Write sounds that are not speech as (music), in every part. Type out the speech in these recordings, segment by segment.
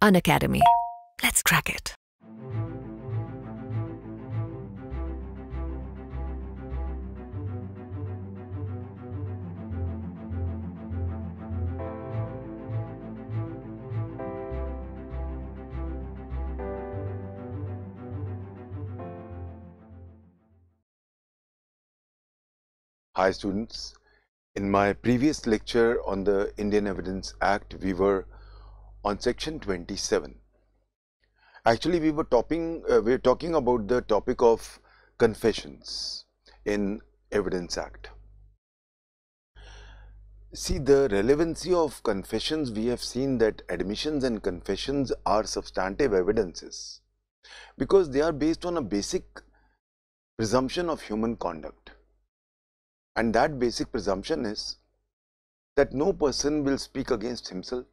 an academy. Let's crack it. Hi students, in my previous lecture on the Indian Evidence Act, we were on section 27. Actually, we were, talking. uh, we were talking about the topic of confessions in Evidence Act. See, the relevancy of confessions, we have seen that admissions and confessions are substantive evidences because they are based on a basic presumption of human conduct. And that basic presumption is that no person will speak against himself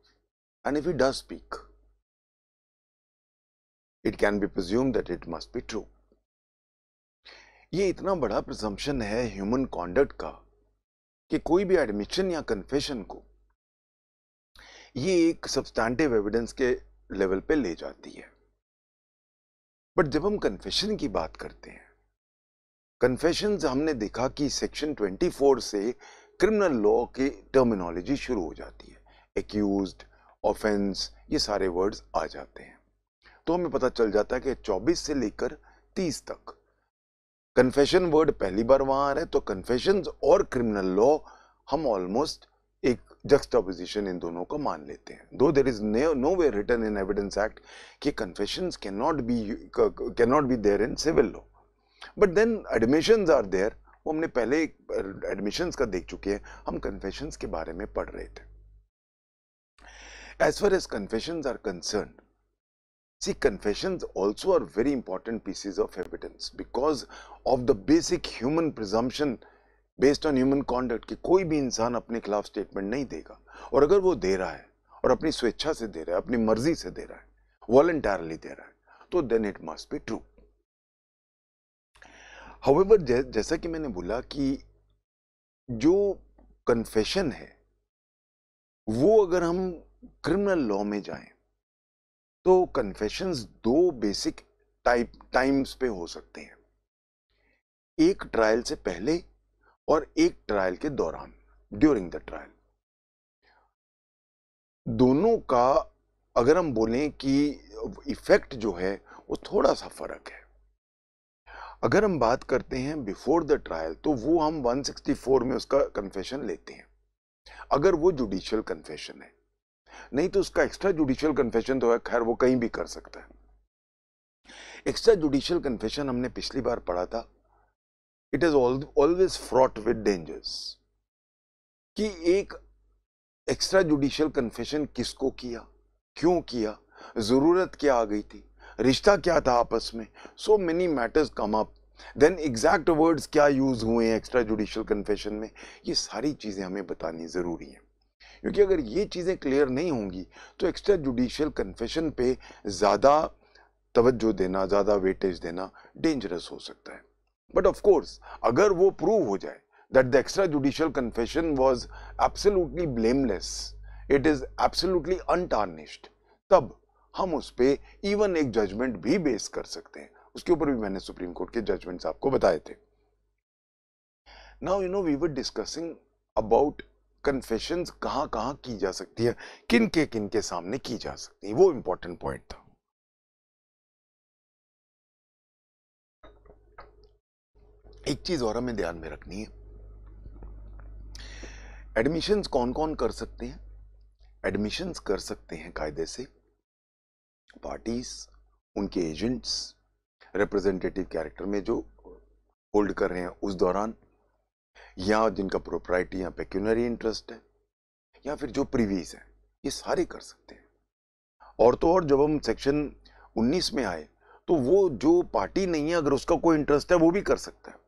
And if he does speak, it can be presumed that it must be true. ये इतना बड़ा presumption है human conduct का कि कोई भी admission या confession को ये एक सब्सटैंटिव एविडेंस के लेवल पे ले जाती है बट जब हम कन्फेशन की बात करते हैं कन्फेशन हमने देखा कि सेक्शन 24 से क्रिमिनल लॉ की टर्मिनोलॉजी शुरू हो जाती है एक्यूज्ड ऑफेंस ये सारे वर्ड्स आ जाते हैं तो हमें पता चल जाता है कि 24 से लेकर 30 तक कन्फेशन वर्ड पहली बार वहां आ रहा है तो कन्फेशन और क्रिमिनल लॉ हम ऑलमोस्ट एक जक्सटोपोजिशन इन दोनों को मान लेते हैं though there is no way return in evidence act कि confession can not be can not be there in civil law but then admission are there वो हमने पहले एडमिशन का देख चुके हैं हम कन्फेशन के बारे में पढ़ रहे थे As far as confessions are concerned, see confessions also are very important pieces of evidence because of the basic human presumption based on human conduct कि कोई भी इंसान अपने खिलाफ स्टेटमेंट नहीं देगा और अगर वो दे रहा है और अपनी स्वेच्छा से दे रहा है अपनी मर्जी से दे रहा है वॉलेंटारली दे रहा है तो then it must be true however जैसा कि मैंने बोला कि जो कन्फेशन है वो अगर हम क्रिमिनल लॉ में जाएं तो कन्फेशंस दो बेसिक टाइप टाइम्स पे हो सकते हैं एक ट्रायल से पहले और एक ट्रायल के दौरान ड्यूरिंग द ट्रायल दोनों का अगर हम बोलें कि इफेक्ट जो है वो थोड़ा सा फर्क है अगर हम बात करते हैं बिफोर द ट्रायल तो वो हम 164 में उसका कन्फेशन लेते हैं अगर वो जुडिशियल कन्फेशन है नहीं तो उसका एक्स्ट्रा जुडिशियल कन्फेशन तो है खैर वो कहीं भी कर सकता है एक्स्ट्रा जुडिशियल कन्फेशन हमने पिछली बार पढ़ा था it is always fraught with dangers कि एक एक्स्ट्रा जुडिशियल कन्फेशन किसको किया क्यों किया ज़रूरत क्या आ गई थी रिश्ता क्या था आपस में so many matters come up then exact words क्या यूज़ हुए हैं एक्स्ट्रा जुडिशियल कन्फेशन में ये सारी चीज़ें हमें बतानी ज़रूरी हैं क्योंकि अगर ये चीज़ें क्लियर नहीं होंगी तो एक्स्ट्रा जुडिशियल कन्फेशन पे ज़्यादा तवज्जो देना ज़्यादा वेटेज देना डेंजरस हो सकता है बट ऑफ कोर्स अगर वो प्रूव हो जाए that the extra judicial confession was absolutely blameless it is absolutely untarnished तब हम उस पर इवन एक जजमेंट भी बेस कर सकते हैं उसके ऊपर भी मैंने सुप्रीम कोर्ट के जजमेंट्स आपको बताए थे now you know we were discussing about confession कहाँ कहाँ की जा सकती है किन के किन के सामने की जा सकती है वो इंपॉर्टेंट पॉइंट था एक चीज और हमें ध्यान में रखनी है एडमिशंस कौन कौन कर सकते हैं एडमिशंस कर सकते हैं कायदे से पार्टीज उनके एजेंट्स रिप्रेजेंटेटिव कैरेक्टर में जो होल्ड कर रहे हैं उस दौरान या जिनका प्रोपराइटी या पेक्यूनरी इंटरेस्ट है या फिर जो प्रीवीज है ये सारे कर सकते हैं और तो और जब हम सेक्शन 19 में आए तो वो जो पार्टी नहीं है अगर उसका कोई इंटरेस्ट है वो भी कर सकता है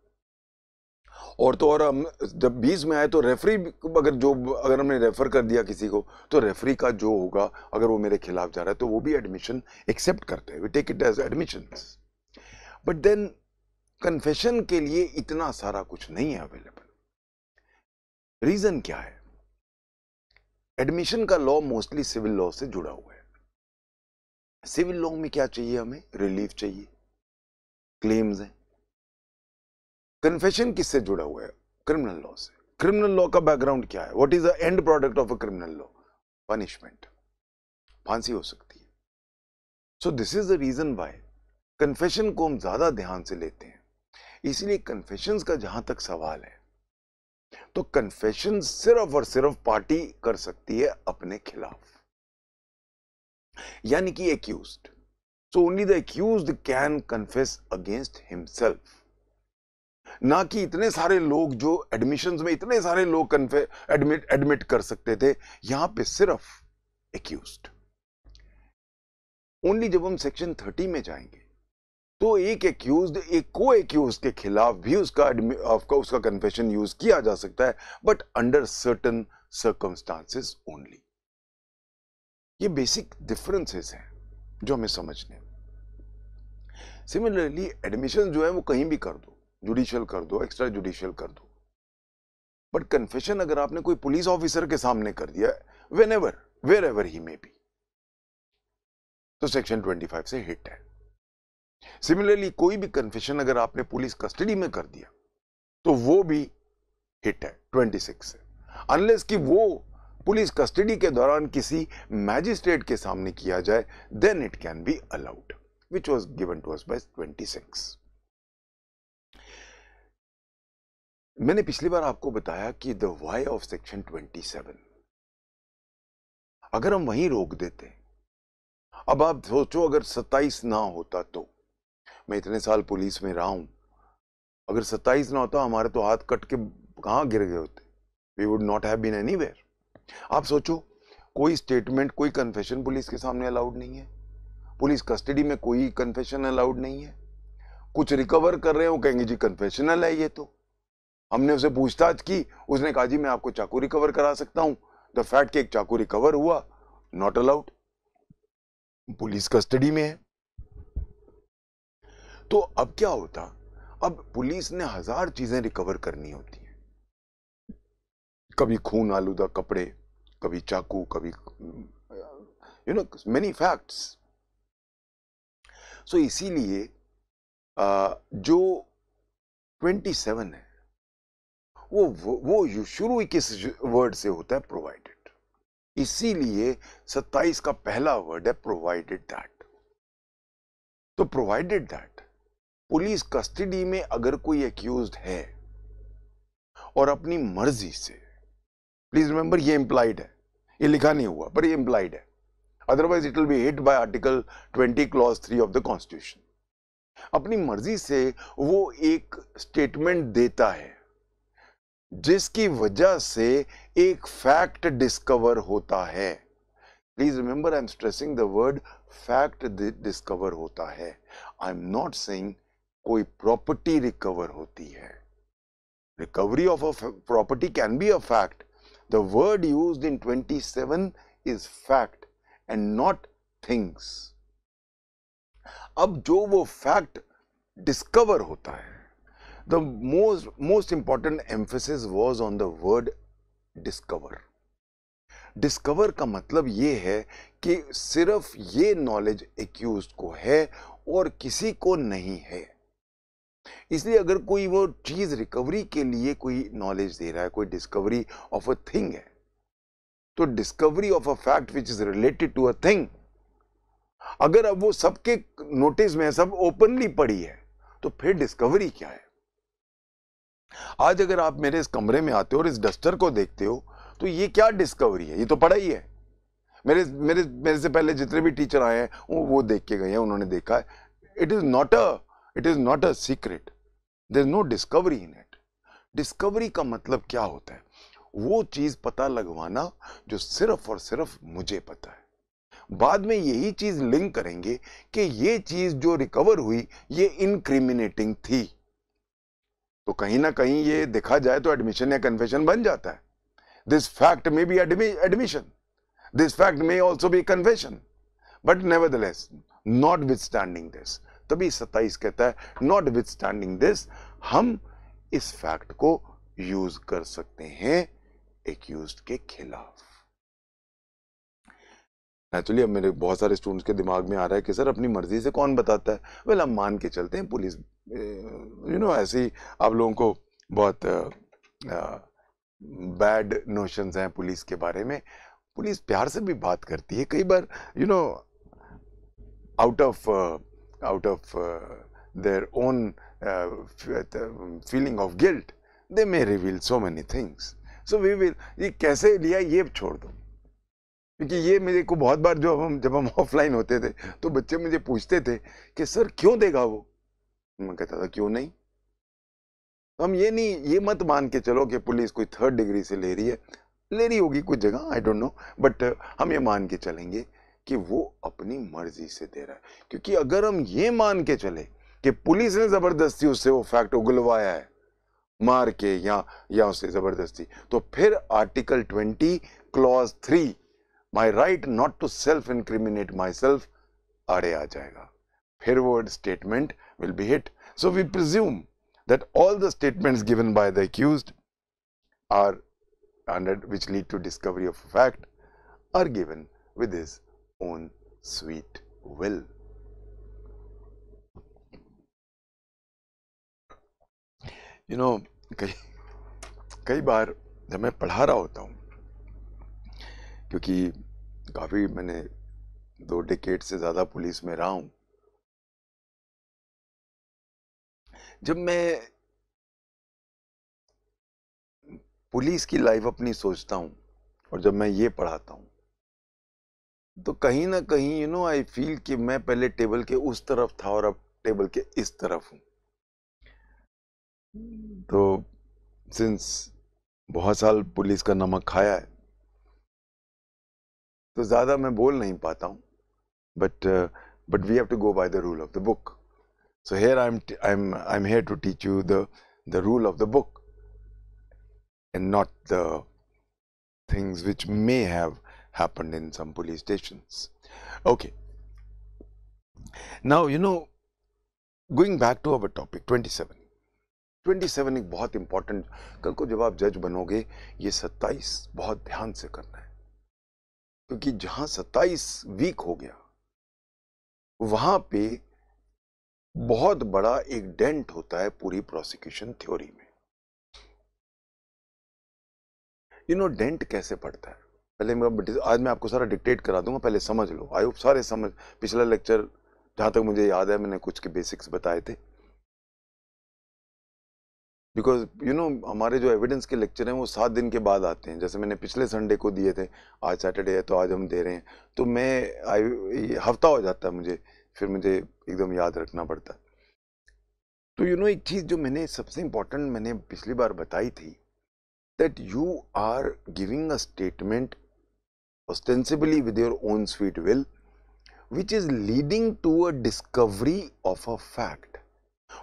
और तो और हम जब बीस में आए तो रेफरी अगर जो अगर हमने रेफर कर दिया किसी को तो रेफरी का जो होगा अगर वो मेरे खिलाफ जा रहा है तो वो भी एडमिशन एक्सेप्ट करते हैं we take it as admission but then confession के लिए इतना सारा कुछ नहीं है अवेलेबल रीजन क्या है एडमिशन का लॉ मोस्टली सिविल लॉ से जुड़ा हुआ है सिविल लॉ में क्या चाहिए हमें रिलीफ चाहिए क्लेम्स हैं कन्फेशन किससे जुड़ा हुआ है क्रिमिनल लॉ से क्रिमिनल लॉ का बैकग्राउंड क्या है what is the end product of a criminal law punishment फांसी हो सकती है so this is the reason why confession को हम ज्यादा ध्यान से लेते हैं इसलिए कन्फेशंस का जहां तक सवाल है तो कन्फेशन सिर्फ और सिर्फ पार्टी कर सकती है अपने खिलाफ यानी कि accuse so only the accuse can confess against himself ना कि इतने सारे लोग जो एडमिशन में इतने सारे लोग एडमिट एडमिट कर सकते थे यहां पे सिर्फ एक्यूज ओनली जब हम सेक्शन थर्टी में जाएंगे तो एक एक्यूज एक को एक्यूज के खिलाफ भी उसका आपका उसका कन्फेशन यूज किया जा सकता है but under certain circumstances only ये बेसिक डिफरेंसेस हैं जो हमें समझने सिमिलरली एडमिशन जो है वो कहीं भी कर दो जुडिशियल कर दो एक्स्ट्रा जुडिशियल कर दो बट कन्फेशन अगर आपने कोई पुलिस ऑफिसर के सामने कर दिया whenever wherever he may be तो सेक्शन फाइव से हिट है सिमिलरली कोई भी कन्फेशन अगर आपने पुलिस कस्टडी में कर दिया तो वो भी हिट है 26 से अनलेस कि वो पुलिस कस्टडी के दौरान किसी मैजिस्ट्रेट के सामने किया जाए then it can be allowed which was given to us by 26 मैंने पिछली बार आपको बताया कि द वाई ऑफ सेक्शन 27 अगर हम वहीं रोक देते अब आप सोचो अगर 27 ना होता तो मैं इतने साल पुलिस में रहा हूँ अगर सत्ताईस ना होता हमारे तो हाथ कट के कहाँ गिर गए होते we would not have been any आप सोचो कोई स्टेटमेंट कोई कन्फेशन पुलिस के सामने अलाउड नहीं है पुलिस कस्टडी में कोई कन्फेशन अलाउड नहीं है कुछ रिकवर कर रहे हो कहेंगे जी कन्फेशनल है ये तो हमने उसे पूछताछ की उसने कहा जी मैं आपको चाकू रिकवर करा सकता हूं द फैक्ट कि एक चाकू रिकवर हुआ नॉट अलाउड पुलिस कस्टडी में है तो अब क्या होता अब पुलिस ने हजार चीजें रिकवर करनी होती हैं कभी खून आलूदा कपड़े कभी चाकू कभी you know many facts so इसीलिए जो 27 है वो वो शुरू ही किस वर्ड से होता है प्रोवाइडेड इसीलिए 27 का पहला वर्ड है प्रोवाइडेड दैट तो प्रोवाइडेड दैट पुलिस कस्टडी में अगर कोई एक्यूज है और अपनी मर्जी से प्लीज रिमेंबर ये इंप्लाइड है ये लिखा नहीं हुआ पर ये इंप्लाइड है otherwise it will be hit by article 20 clause 3 of the Constitution अपनी मर्जी से वो एक स्टेटमेंट देता है जिसकी वजह से एक फैक्ट डिस्कवर होता है please remember I am stressing the word fact discover होता है आई एम नॉट सेइंग कोई प्रॉपर्टी रिकवर होती है recovery of a property can be a fact the word use in 27 is fact and not things अब जो वो fact discover होता है the most most important emphasis was on the word discover discover का मतलब ये है कि सिर्फ ये नॉलेज एक्यूज को है और किसी को नहीं है इसलिए अगर कोई वो चीज़ रिकवरी के लिए कोई नॉलेज दे रहा है कोई डिस्कवरी ऑफ अ थिंग है तो discovery of a fact which is related to a thing अगर अब वो सबके नोटिस में सब ओपनली पड़ी है तो फिर डिस्कवरी क्या है आज अगर आप मेरे इस कमरे में आते हो और इस डस्टर को देखते हो तो ये क्या डिस्कवरी है ये तो पढ़ा ही है मेरे मेरे मेरे से पहले जितने भी टीचर आए हैं वो वो देख के गए हैं उन्होंने देखा है it is not a it is not a secret there is no discovery in it discovery का मतलब क्या होता है वो चीज पता लगवाना जो सिर्फ और सिर्फ मुझे पता है बाद में यही चीज लिंक करेंगे कि ये चीज जो रिकवर हुई ये इनक्रिमिनेटिंग थी तो कहीं ना कहीं ये देखा जाए तो एडमिशन या कन्फेशन बन जाता है दिस फैक्ट में बी एडमिशन दिस फैक्ट में also be confession but nevertheless notwithstanding this तभी सत्ताईस कहता है नॉट विथ स्टैंडिंग दिस हम इस फैक्ट को यूज कर सकते हैं एक्यूज के खिलाफ नेचुरली अब मेरे बहुत सारे स्टूडेंट्स के दिमाग में आ रहा है कि सर अपनी मर्जी से कौन बताता है वेल हम मान के चलते हैं पुलिस यू नो ऐसी आप लोगों को बहुत बैड नोशंस हैं पुलिस के बारे में पुलिस प्यार से भी बात करती है कई बार you know out of out of uh, their own uh, um, feeling of guilt, they may reveal so many things. So we will, ये कैसे लिया ये छोड़ दो क्योंकि ये मेरे को बहुत बार जो हम जब हम ऑफलाइन (laughs) होते थे तो बच्चे मुझे पूछते थे कि सर क्यों देगा वो मैं कहता था क्यों नहीं तो हम ये नहीं ये मत मान के चलो कि पुलिस कोई थर्ड डिग्री से ले रही है ले रही होगी कुछ जगह आई डोंट नो बट हम ये मान के चलेंगे कि वो अपनी मर्जी से दे रहा है क्योंकि अगर हम ये मान के चले कि पुलिस ने जबरदस्ती उससे वो फैक्ट उगलवाया है मार के या या उससे जबरदस्ती तो फिर article 20 clause 3 my right not to self incriminate myself आड़े आ जाएगा फिर वो statement will be hit so we presume that all the statement given by the accused are under which lead to discovery of fact are given with this own sweet will. You you know know, कई कई बार जब मैं पढ़ा रहा होता हूँ क्योंकि काफ़ी मैंने दो डिकेट से ज़्यादा पुलिस में रहा हूँ जब मैं पुलिस की लाइफ अपनी सोचता हूँ और जब मैं ये पढ़ाता हूँ तो कहीं ना कहीं यू नो आई फील कि मैं पहले टेबल के उस तरफ था और अब टेबल के इस तरफ हूँ तो सिंस बहुत साल पुलिस का नमक खाया है तो ज़्यादा मैं बोल नहीं पाता हूँ but but we have to go by the rule of the book so here I am I am I am here to teach you the the rule of the book and not the things which may have happened in some police stations. Okay. Now, you know, going back to our topic 27 27 एक बहुत important कल को जब आप जज बनोगे ये 27 बहुत ध्यान से करना है क्योंकि जहां 27 वीक हो गया वहां पे बहुत बड़ा एक डेंट होता है पूरी प्रोसिक्यूशन थ्योरी में यू नो डेंट कैसे पड़ता है पहले मैं आज मैं आपको सारा डिक्टेट करा दूंगा पहले समझ लो आई होप सारे समझ पिछला लेक्चर जहाँ तक मुझे याद है मैंने कुछ के बेसिक्स बताए थे बिकॉज यू नो हमारे जो एविडेंस के लेक्चर हैं वो सात दिन के बाद आते हैं जैसे मैंने पिछले संडे को दिए थे आज सैटरडे है तो आज हम दे रहे हैं तो मैं आई हफ्ता हो जाता है मुझे फिर मुझे एकदम याद रखना पड़ता तो यू you नो know, एक चीज़ जो मैंने सबसे इम्पोर्टेंट मैंने पिछली बार बताई थी that you are giving a statement ostensibly with your own sweet will, which is leading to a discovery of a fact.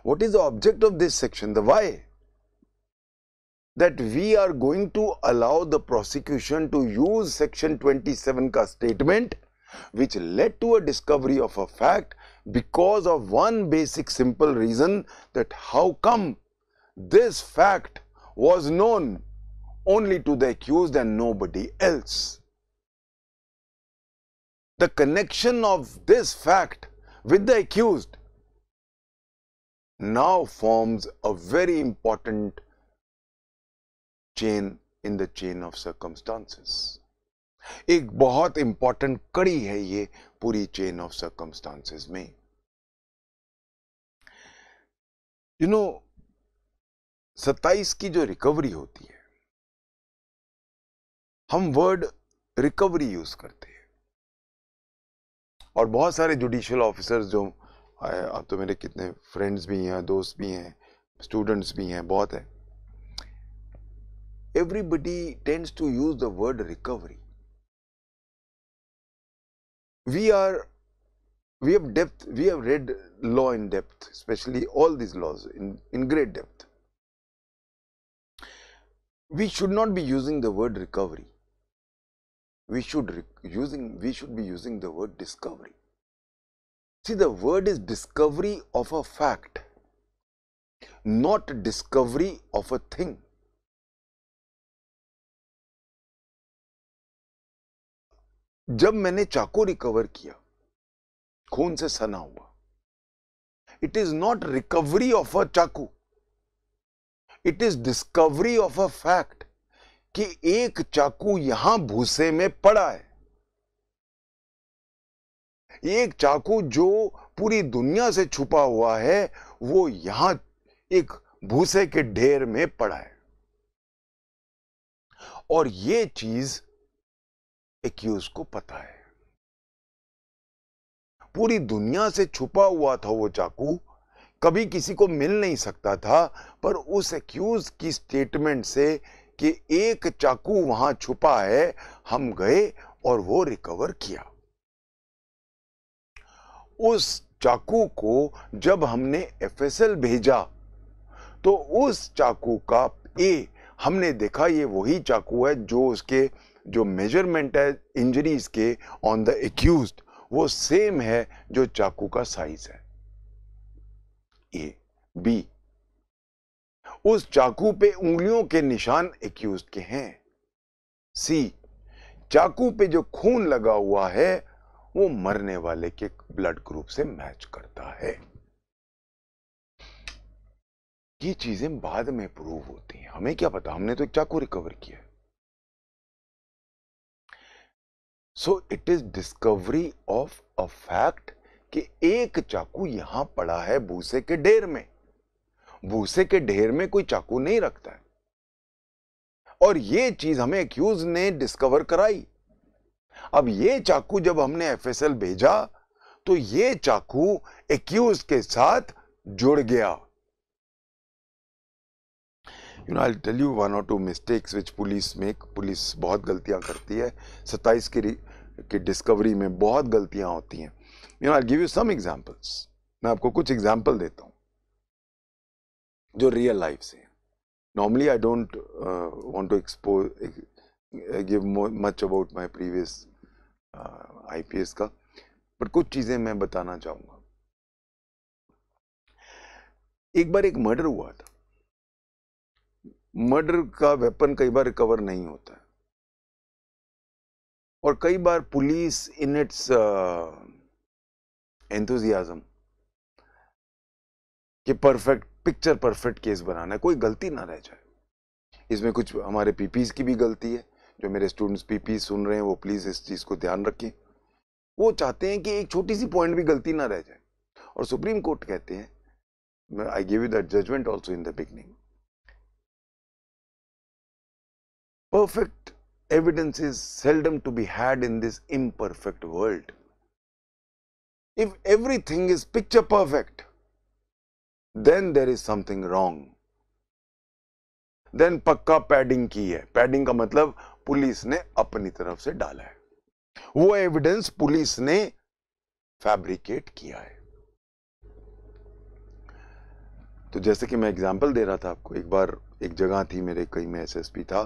What is the object of this section? The why? That we are going to allow the prosecution to use section 27 ka statement which led to a discovery of a fact because of one basic simple reason that how come this fact was known only to the accused and nobody else. the connection of this fact with the accused now forms a very important chain in the chain of circumstances. एक बहुत important कड़ी है ये पूरी chain of circumstances में you know सत्ताईस की जो रिकवरी होती है हम वर्ड रिकवरी यूज करते हैं और बहुत सारे जुडिशल ऑफिसर्स जो अब तो मेरे कितने फ्रेंड्स भी हैं दोस्त भी हैं स्टूडेंट्स भी हैं बहुत है everybody tends to use the word recovery we are we have depth we have read law in depth specially all this laws in in great depth we should not be using the word recovery we should using we should be using the word discovery. See the word is discovery of a fact, not discovery of a thing. जब मैंने चाकू recover किया खून से सना हुआ it is not recovery of a चाकू it is discovery of a fact कि एक चाकू यहां भूसे में पड़ा है एक चाकू जो पूरी दुनिया से छुपा हुआ है वो यहां एक भूसे के ढेर में पड़ा है और ये चीज एक्यूज को पता है पूरी दुनिया से छुपा हुआ था वो चाकू कभी किसी को मिल नहीं सकता था पर उस एक्यूज की स्टेटमेंट से कि एक चाकू वहां छुपा है हम गए और वो रिकवर किया उस चाकू को जब हमने एफएसएल भेजा तो उस चाकू का ए हमने देखा ये वही चाकू है जो उसके जो मेजरमेंट है इंजरीज के ऑन द एक्यूज वो सेम है जो चाकू का साइज है ए बी उस चाकू पे उंगलियों के निशान एक्यूज के हैं सी चाकू पे जो खून लगा हुआ है वो मरने वाले के ब्लड ग्रुप से मैच करता है ये चीजें बाद में प्रूव होती हैं हमें क्या पता हमने तो एक चाकू रिकवर किया so it is discovery of a fact कि एक चाकू यहां पड़ा है भूसे के ढेर में भूसे के ढेर में कोई चाकू नहीं रखता है और ये चीज हमें एक्यूज ने डिस्कवर कराई अब ये चाकू जब हमने एफएसएल भेजा तो ये चाकू एक्यूज के साथ जुड़ गया you know I tell you one और two mistakes which police make police बहुत गलतियां करती है सत्ताईस की की डिस्कवरी में बहुत गलतियां होती हैं you know I give you some examples मैं आपको कुछ एग्जांपल देता हूं जो रियल लाइफ से normally I don't want to expose give much about my previous IPS का पर कुछ चीजें मैं बताना चाहूंगा एक बार एक मर्डर हुआ था मर्डर का वेपन कई बार रिकवर नहीं होता है और कई बार पुलिस इन इट्स एंथुजियाजम कि परफेक्ट पिक्चर परफेक्ट केस बनाना है कोई गलती ना रह जाए इसमें कुछ हमारे पीपीज की भी गलती है जो मेरे स्टूडेंट्स पीपी सुन रहे हैं वो प्लीज़ इस चीज़ को ध्यान रखें वो चाहते हैं कि एक छोटी सी पॉइंट भी गलती ना रह जाए और सुप्रीम कोर्ट कहते हैं I give you that judgment also in the beginning perfect evidence is seldom to be had in this um world if everything is picture perfect then there is something wrong then पक्का padding की है padding का मतलब police ने अपनी तरफ से डाला है वो एविडेंस पुलिस ने फैब्रिकेट किया है तो जैसे कि मैं एग्जाम्पल दे रहा था आपको एक बार एक जगह थी मेरे कई में एस था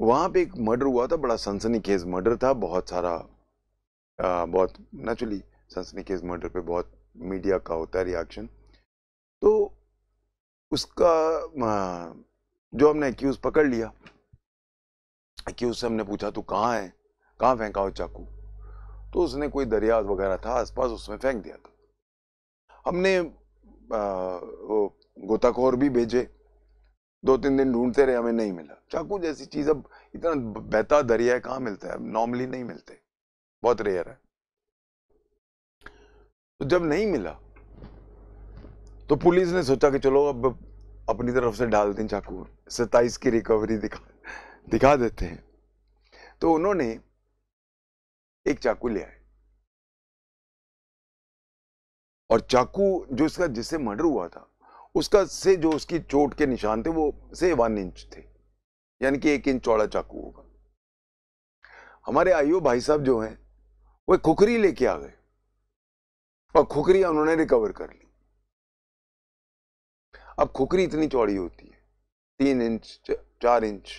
वहां पे एक मर्डर हुआ था बड़ा सनसनी केस मर्डर था बहुत सारा आ, बहुत नेचुरली सनसनी केस मर्डर पे बहुत मीडिया का होता है रिएक्शन उसका जो हमने एक्यूज पकड़ लिया एक्यूज से हमने पूछा तू कहाँ है कहाँ फेंका हो चाकू तो उसने कोई दरिया वगैरह था आसपास उसमें फेंक दिया था हमने गोताखोर भी भेजे दो तीन दिन ढूंढते रहे हमें नहीं मिला चाकू जैसी चीज़ अब इतना बहता दरिया कहाँ मिलता है नॉर्मली नहीं मिलते बहुत रेयर है तो जब नहीं मिला तो पुलिस ने सोचा कि चलो अब अपनी तरफ से डाल दें चाकू सत्ताईस की रिकवरी दिखा दिखा देते हैं तो उन्होंने एक चाकू ले आए और चाकू जो इसका जिससे मर्डर हुआ था उसका से जो उसकी चोट के निशान थे वो से वन इंच थे यानी कि एक इंच चौड़ा चाकू होगा हमारे आईओ भाई साहब जो हैं वो खुखरी लेके आ गए और खुखरिया उन्होंने रिकवर कर ली अब खुकरी इतनी चौड़ी होती है तीन इंच चार इंच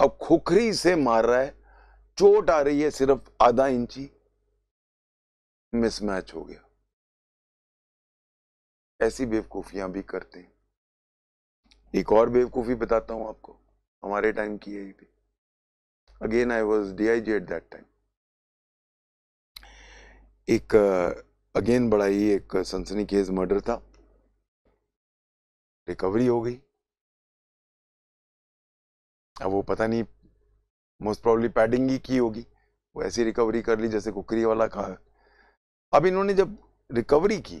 अब खुखरी से मार रहा है चोट आ रही है सिर्फ आधा इंची मिसमैच हो गया ऐसी बेवकूफियां भी करते हैं एक और बेवकूफी बताता हूं आपको हमारे टाइम की यही भी again I was D I G at that time एक अगेन बड़ा ही एक सनसनी केस मर्डर था रिकवरी हो गई अब वो पता नहीं मोस्ट प्रॉब्ली पैडिंग ही की होगी वो ऐसी रिकवरी कर ली जैसे कुकरी वाला कहा अब इन्होंने जब रिकवरी की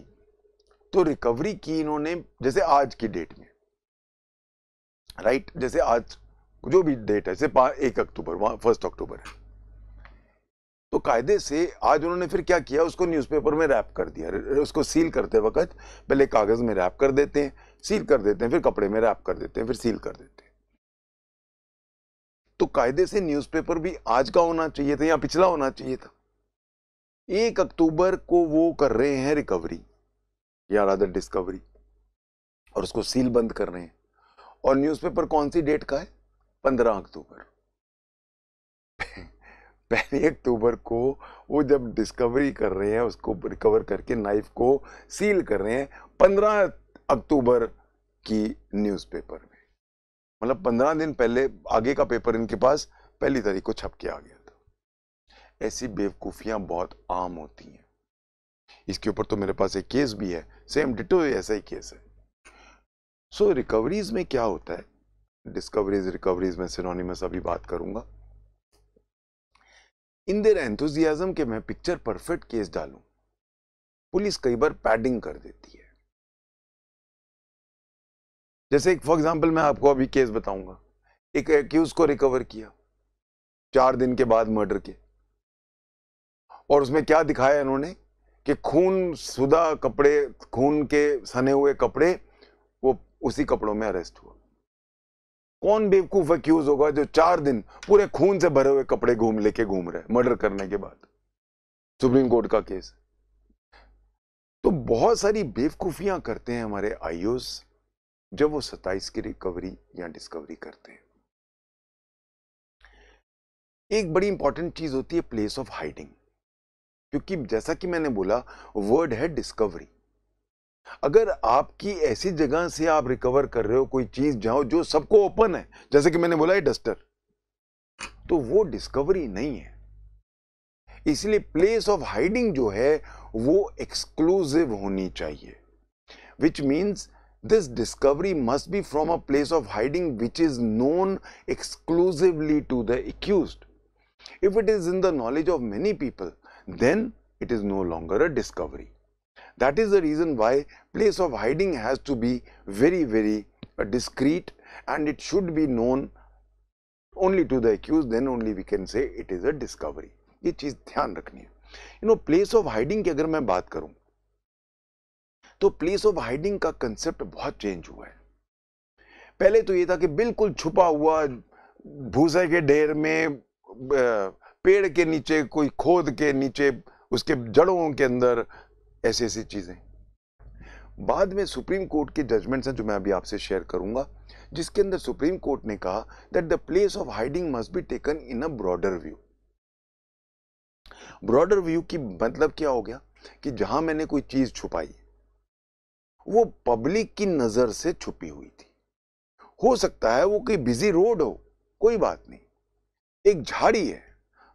तो रिकवरी की इन्होंने जैसे आज की डेट में राइट right? जैसे आज जो भी डेट है जैसे एक अक्टूबर वहां फर्स्ट अक्टूबर है तो कायदे से आज उन्होंने फिर क्या किया उसको न्यूज़पेपर में रैप कर दिया उसको सील करते वक्त पहले कागज़ में रैप कर देते हैं सील कर देते हैं फिर कपड़े में रैप कर देते हैं फिर सील कर देते हैं तो कायदे से न्यूज़पेपर भी आज का होना चाहिए था या पिछला होना चाहिए था एक अक्टूबर को वो कर रहे हैं रिकवरी या रादर डिस्कवरी और उसको सील बंद कर रहे हैं और न्यूज़पेपर कौन सी डेट का है पंद्रह अक्टूबर पहली अक्टूबर को वो जब डिस्कवरी कर रहे हैं उसको रिकवर करके नाइफ को सील कर रहे हैं पंद्रह अक्टूबर की न्यूज़पेपर में मतलब पंद्रह दिन पहले आगे का पेपर इनके पास पहली तारीख को छप के आ गया था ऐसी बेवकूफियां बहुत आम होती हैं इसके ऊपर तो मेरे पास एक केस भी है सेम डिटो ऐसा ही केस है सो so, रिकवरीज में क्या होता है डिस्कवरीज रिकवरीज में सिनोनिमस अभी बात करूंगा इन देर एंथुजियाजम के मैं पिक्चर परफेक्ट केस डालूं पुलिस कई बार पैडिंग कर देती है जैसे फॉर एग्जाम्पल मैं आपको अभी केस बताऊंगा एक एक्यूज को रिकवर किया चार दिन के बाद मर्डर के और उसमें क्या दिखाया इन्होंने कि खून सुदा कपड़े खून के सने हुए कपड़े वो उसी कपड़ों में अरेस्ट हुआ कौन बेवकूफ एक्यूज होगा जो चार दिन पूरे खून से भरे हुए कपड़े घूम लेके घूम रहे मर्डर करने के बाद सुप्रीम कोर्ट का केस तो बहुत सारी बेवकूफियां करते हैं हमारे आईओस जब वो सताइस की रिकवरी या डिस्कवरी करते हैं एक बड़ी इंपॉर्टेंट चीज होती है प्लेस ऑफ हाइडिंग क्योंकि जैसा कि मैंने बोला वर्ड है डिस्कवरी अगर आपकी ऐसी जगह से आप रिकवर कर रहे हो कोई चीज जाओ जो सबको ओपन है जैसे कि मैंने बोला है डस्टर तो वो डिस्कवरी नहीं है इसलिए प्लेस ऑफ हाइडिंग जो है वो एक्सक्लूसिव होनी चाहिए which means This discovery must be from a place of hiding which is known exclusively to the accused. If it is in the knowledge of many people, then it is no longer a discovery. That is the reason why place of hiding has to be very, very uh, discreet and it should be known only to the accused, then only we can say it is a discovery. ये चीज़ ध्यान रखनी है you know place of hiding की तो place of hiding का concept बहुत change हुआ है पहले तो ये था कि बिल्कुल छुपा हुआ भूसे के ढेर में पेड़ के नीचे कोई खोद के नीचे उसके जड़ों के अंदर ऐसी ऐसी चीज़ें बाद में सुप्रीम कोर्ट के जजमेंट्स हैं जो मैं अभी आपसे शेयर करूंगा जिसके अंदर सुप्रीम कोर्ट ने कहा that the place of hiding must be taken in a broader view broader view की मतलब क्या हो गया कि जहां मैंने कोई चीज़ छुपाई वो पब्लिक की नज़र से छुपी हुई थी हो सकता है वो कोई बिजी रोड हो कोई बात नहीं एक झाड़ी है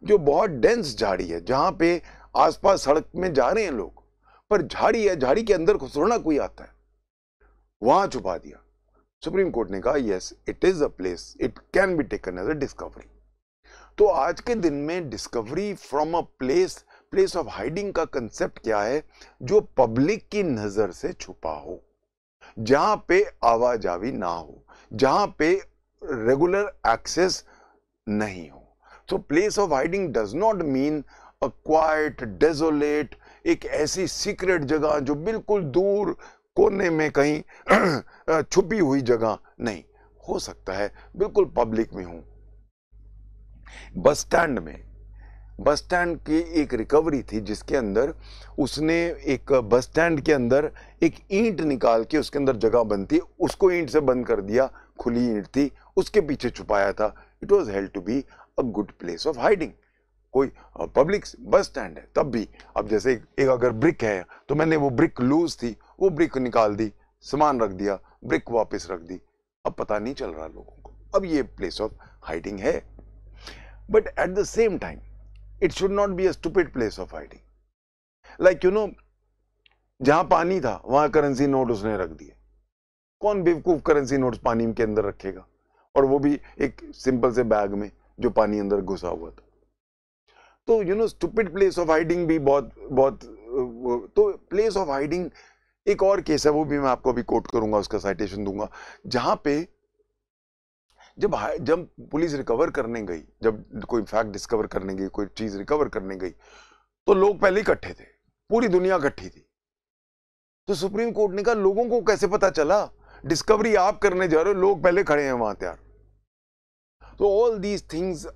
जो बहुत डेंस झाड़ी है जहां पे आसपास सड़क में जा रहे हैं लोग पर झाड़ी है झाड़ी के अंदर थोड़ा कोई आता है वहां छुपा दिया सुप्रीम कोर्ट ने कहा yes it is a place it can be taken as a discovery तो आज के दिन में discovery from a place place of hiding का कंसेप्ट क्या है जो पब्लिक की नजर से छुपा हो जहां पे आवाजावी ना हो जहां पे रेगुलर एक्सेस नहीं हो तो place of hiding does not mean a quite desolate एक ऐसी सीक्रेट जगह जो बिल्कुल दूर कोने में कहीं (clears throat) छुपी हुई जगह नहीं हो सकता है बिल्कुल पब्लिक में हूं बस स्टैंड में बस स्टैंड की एक रिकवरी थी जिसके अंदर उसने एक बस स्टैंड के अंदर एक ईंट निकाल के उसके अंदर जगह बनती उसको ईंट से बंद कर दिया खुली ईंट थी उसके पीछे छुपाया था it was held to be a good place of hiding कोई पब्लिक बस स्टैंड है तब भी अब जैसे एक, एक अगर ब्रिक है तो मैंने वो ब्रिक लूज थी वो ब्रिक निकाल दी सामान रख दिया ब्रिक वापस रख दी अब पता नहीं चल रहा लोगों को अब ये प्लेस ऑफ हाइडिंग है but at the same time it should not be a stupid place of hiding like you know जहां पानी था वहां करेंसी नोट उसने रख दिए कौन बेवकूफ करेंसी नोट पानी के अंदर रखेगा और वो भी एक सिंपल से बैग में जो पानी अंदर घुसा हुआ था तो you know stupid place of hiding भी बहुत बहुत तो प्लेस ऑफ हाइडिंग एक और केस है वो भी मैं आपको अभी कोट करूंगा उसका साइटेशन दूंगा जहां पे जब जब पुलिस रिकवर करने गई जब कोई फैक्ट डिस्कवर करने गई कोई चीज रिकवर करने गई तो लोग पहले इकट्ठे थे पूरी दुनिया इकट्ठी थी तो सुप्रीम कोर्ट ने कहा लोगों को कैसे पता चला डिस्कवरी आप करने जा रहे हो लोग पहले खड़े हैं वहां तैयार तो all these things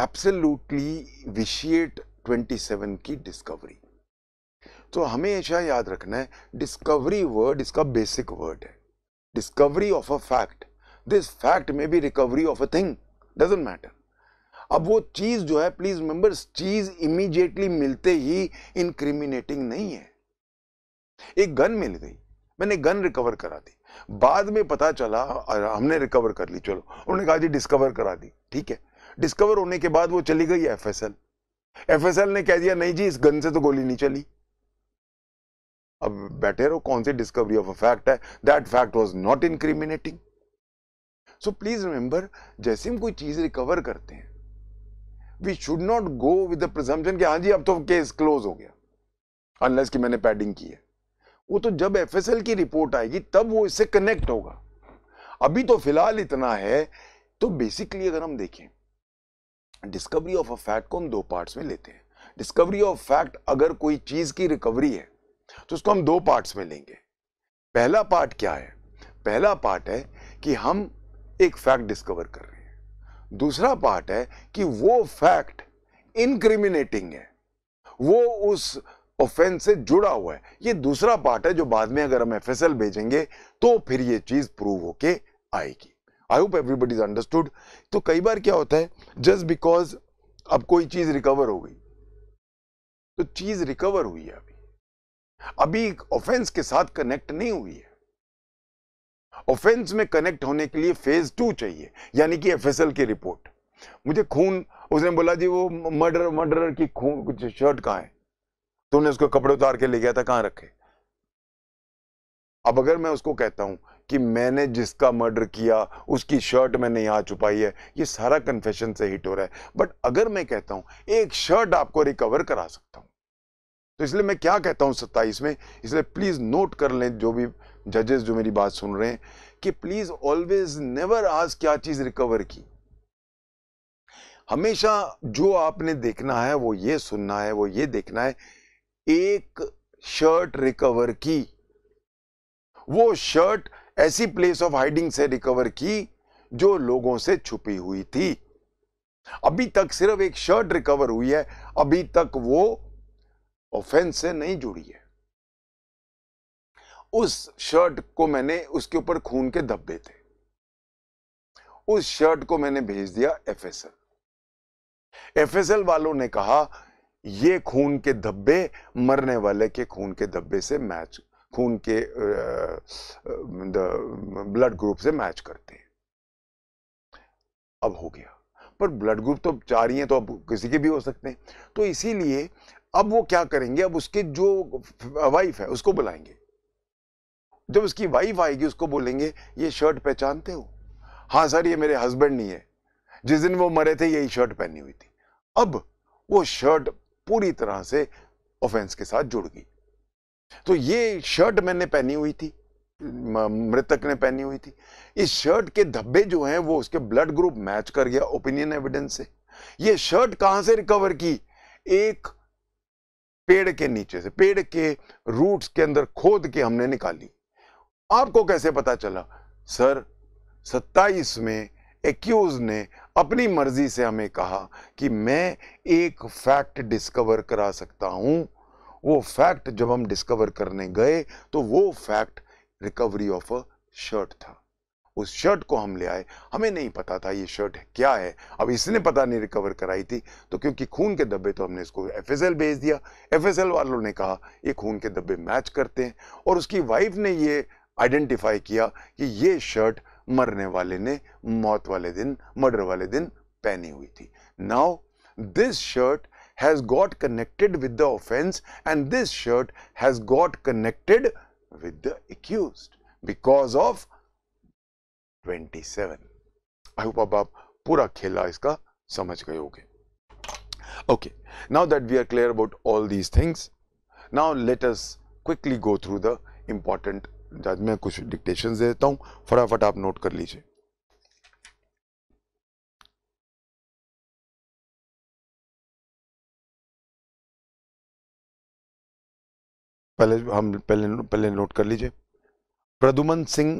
absolutely vitiate 27 की डिस्कवरी तो हमेशा याद रखना है डिस्कवरी वर्ड इसका बेसिक वर्ड है discovery of a fact this fact may be recovery of a thing doesn't matter अब वो चीज़ जो है प्लीज़ रिमेंबर चीज़ इमीडिएटली मिलते ही इनक्रिमिनेटिंग नहीं है एक गन मिल गई मैंने गन रिकवर करा दी बाद में पता चला हमने रिकवर कर ली चलो उन्होंने कहा जी डिस्कवर करा दी ठीक है डिस्कवर होने के बाद वो चली गई F S L F S L ने कह दिया नहीं जी इस गन से तो गोली नहीं चली अब बैठे रहो कौन सी डिस्कवरी ऑफ अ फैक्ट है that fact was not incriminating so please remember जैसे हम कोई चीज रिकवर करते हैं we should not go with presumption कि हाँ जी अब तो केस क्लोज हो गया अनलेस कि मैंने पैडिंग की है वो तो जब एफ की रिपोर्ट आएगी तब वो इससे कनेक्ट होगा अभी तो फिलहाल इतना है तो बेसिकली अगर हम देखें डिस्कवरी ऑफ अ फैक्ट को हम दो पार्ट्स में लेते हैं डिस्कवरी ऑफ फैक्ट अगर कोई चीज की रिकवरी है तो उसको हम दो पार्ट्स में लेंगे पहला पार्ट क्या है पहला पार्ट है कि हम एक फैक्ट डिस्कवर कर रहे हैं दूसरा पार्ट है कि वो फैक्ट इनक्रिमिनेटिंग है वो उस ऑफेंस से जुड़ा हुआ है ये दूसरा पार्ट है जो बाद में अगर हम एफ भेजेंगे तो फिर ये चीज प्रूव होके आएगी I hope everybody is understood तो कई बार क्या होता है जस्ट बिकॉज अब कोई चीज रिकवर हो गई तो चीज रिकवर हुई है अभी अभी ऑफेंस के साथ कनेक्ट नहीं हुई है ऑफेंस में कनेक्ट होने के लिए फेज टू चाहिए यानी कि एफ की रिपोर्ट मुझे खून उसने बोला जी वो मर्डर मर्डर की खून शर्ट कहाँ है तूने उसको कपड़े उतार के ले गया था कहाँ रखे अब अगर मैं उसको कहता हूं कि मैंने जिसका मर्डर किया उसकी शर्ट मैंने यहां छुपाई है ये सारा कन्फेशन से हिट हो रहा है बट अगर मैं कहता हूं एक शर्ट आपको रिकवर करा सकता हूं तो इसलिए मैं क्या कहता हूं सत्ताईस में इसलिए प्लीज नोट कर लें जो भी जजेस जो मेरी बात सुन रहे हैं कि प्लीज ऑलवेज नेवर आज क्या चीज रिकवर की हमेशा जो आपने देखना है वो ये सुनना है वो ये देखना है एक शर्ट रिकवर की वो शर्ट ऐसी प्लेस ऑफ हाइडिंग से रिकवर की जो लोगों से छुपी हुई थी अभी तक सिर्फ एक शर्ट रिकवर हुई है अभी तक वो ऑफेंस से नहीं जुड़ी है उस शर्ट को मैंने उसके ऊपर खून के धब्बे थे उस शर्ट को मैंने भेज दिया एफएसएल एफएसएल वालों ने कहा ये खून के धब्बे मरने वाले के खून के धब्बे से मैच खून के ब्लड ग्रुप से मैच करते हैं अब हो गया पर ब्लड ग्रुप तो चार ही है तो अब किसी के भी हो सकते हैं तो इसीलिए अब वो क्या करेंगे अब उसके जो वाइफ है उसको बुलाएंगे जब उसकी वाइफ आएगी उसको बोलेंगे ये शर्ट पहचानते हो हाँ सर ये मेरे हस्बैंड नहीं है जिस दिन वो मरे थे यही शर्ट पहनी हुई थी अब वो शर्ट पूरी तरह से ऑफेंस के साथ जुड़ गई तो ये शर्ट मैंने पहनी हुई थी मृतक ने पहनी हुई थी इस शर्ट के धब्बे जो हैं वो उसके ब्लड ग्रुप मैच कर गया ओपिनियन एविडेंस से ये शर्ट कहां से रिकवर की एक पेड़ के नीचे से पेड़ के रूट्स के अंदर खोद के हमने निकाली आपको कैसे पता चला सर 27 में एक्यूज ने अपनी मर्जी से हमें कहा कि मैं एक फैक्ट डिस्कवर करा सकता हूं वो फैक्ट जब हम डिस्कवर करने गए तो वो fact recovery of a shirt था उस शर्ट को हम ले आए हमें नहीं पता था ये शर्ट क्या है अब इसने पता नहीं रिकवर कराई थी तो क्योंकि खून के डब्बे तो हमने इसको एफ भेज दिया एफ वालों ने कहा ये खून के डब्बे मैच करते हैं और उसकी वाइफ ने ये आइडेंटिफाई किया कि ये शर्ट मरने वाले ने मौत वाले दिन मर्डर वाले दिन पहनी हुई थी now this shirt has got connected with the offence and this shirt has got connected with the accused because of 27 I hope अब आप पूरा खेला इसका समझ गए होगे okay now that we are clear about all these things now let us quickly go through the important तो आज मैं कुछ डिक्टेशन दे देता हूँ फटाफट आप नोट कर लीजिए पहले हम पहले पहले नोट कर लीजिए Praduman Singh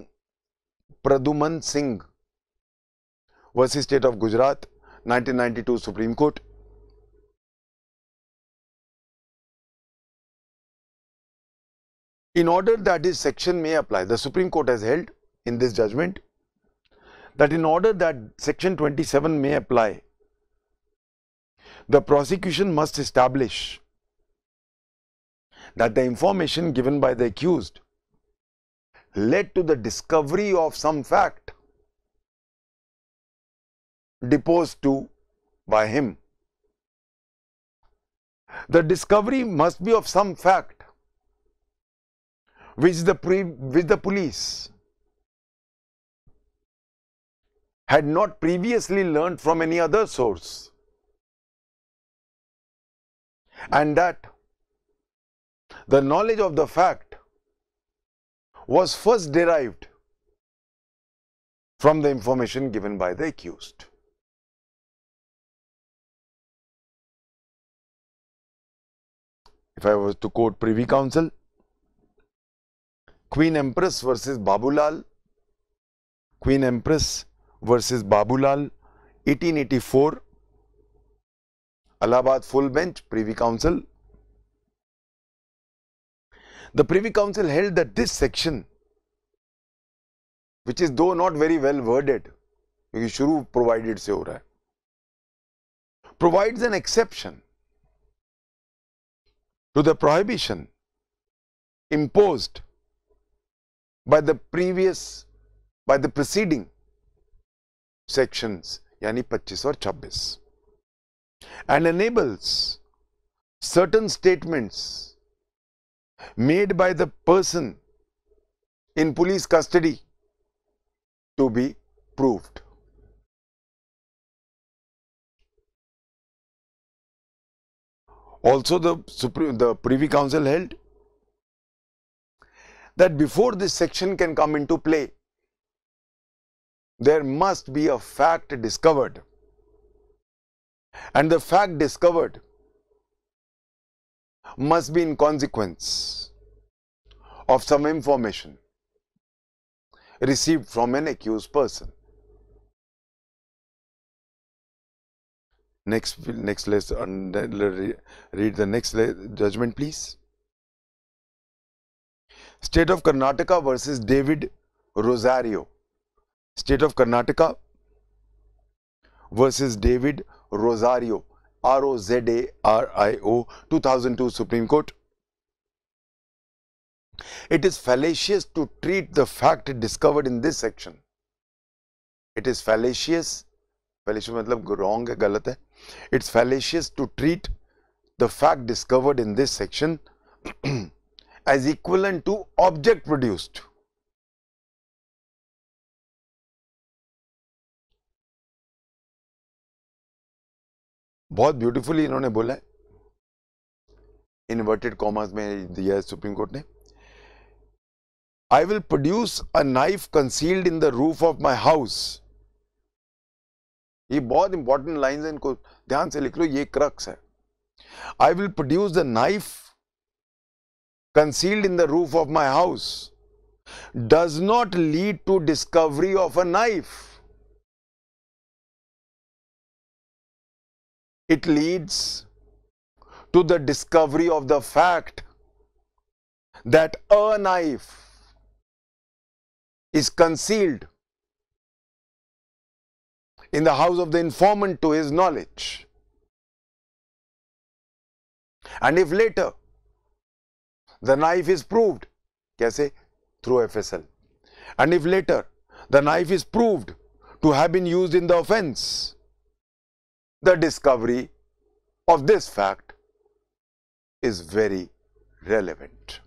Praduman Singh versus state of Gujarat 1992 Supreme Court in order that this section may apply, the Supreme Court has held in this judgment that in order that section 27 may apply, the prosecution must establish that the information given by the accused led to the discovery of some fact deposed to by him. The discovery must be of some fact which the, with the police had not previously learned from any other source. And that the knowledge of the fact was first derived from the information given by the accused. If I was to quote Privy Council, Queen Empress versus Babulal, Queen Empress versus Babulal, 1884, Allahabad Full Bench, Privy Council. The Privy Council held that this section, which is though not very well worded, क्योंकि provided se हो hai, provides an exception to the prohibition imposed by the previous, by the preceding sections, yani 25 or 26, and enables certain statements made by the person in police custody to be proved. Also, the, Supreme, the Privy Council held that before this section can come into play, there must be a fact discovered. And the fact discovered must be in consequence of some information received from an accused person. Next, next let's uh, read the next judgment, please. State of Karnataka versus David Rosario. State of Karnataka versus David Rosario. R O Z A R I O 2002 Supreme Court. It is fallacious to treat the fact discovered in this section. It is fallacious, fallacious मतलब wrong है गलत है. It's fallacious to treat the fact discovered in this section its fallacious fallacious मतलब wrong its fallacious to treat (clears throat) the fact discovered in this section as equivalent to object produced. बहुत beautifully इन्होंने बोला है inverted commas में दिया है supreme Court ने I will produce a knife concealed in the roof of my house ये बहुत इंपॉर्टेंट लाइन है इनको ध्यान से लिख लो ये क्रक्स है I will produce the knife concealed in the roof of my house does not lead to discovery of a knife. It leads to the discovery of the fact that a knife is concealed in the house of the informant to his knowledge. And if later the knife is proved. Kaise? Through FSL. And if later the knife is proved to have been used in the offense, the discovery of this fact is very relevant.